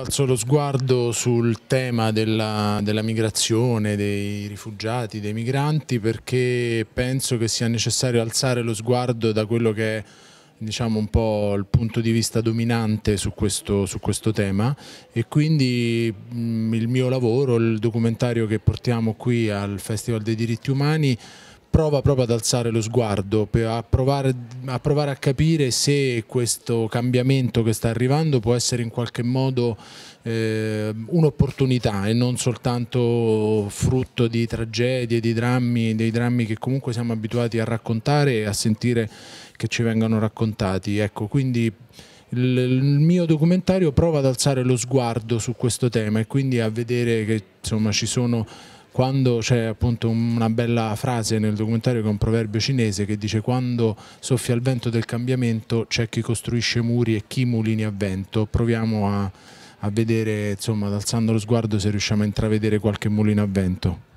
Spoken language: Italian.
alzo lo sguardo sul tema della, della, migrazione, dei rifugiati, dei migranti, perché penso che sia necessario alzare lo sguardo da quello che è diciamo, un po' il punto di vista dominante su questo, su questo tema e quindi mh, mm, il mio lavoro, il documentario che portiamo qui al Festival dei diritti umani prova proprio ad alzare lo sguardo, a provare, a provare a capire se questo cambiamento che sta arrivando può essere in qualche modo eh, un'opportunità e non soltanto frutto di tragedie, di drammi, dei drammi che comunque siamo abituati a raccontare e a sentire che ci vengano raccontati. Ecco, quindi il, mio documentario prova ad alzare lo sguardo su questo tema e quindi a vedere che insomma, ci sono quando c'è appunto una bella frase nel documentario che è un proverbio cinese che dice quando soffia il vento del cambiamento c'è chi costruisce muri e chi mulini a vento, proviamo a, a vedere insomma alzando lo sguardo se riusciamo a intravedere qualche mulino a vento.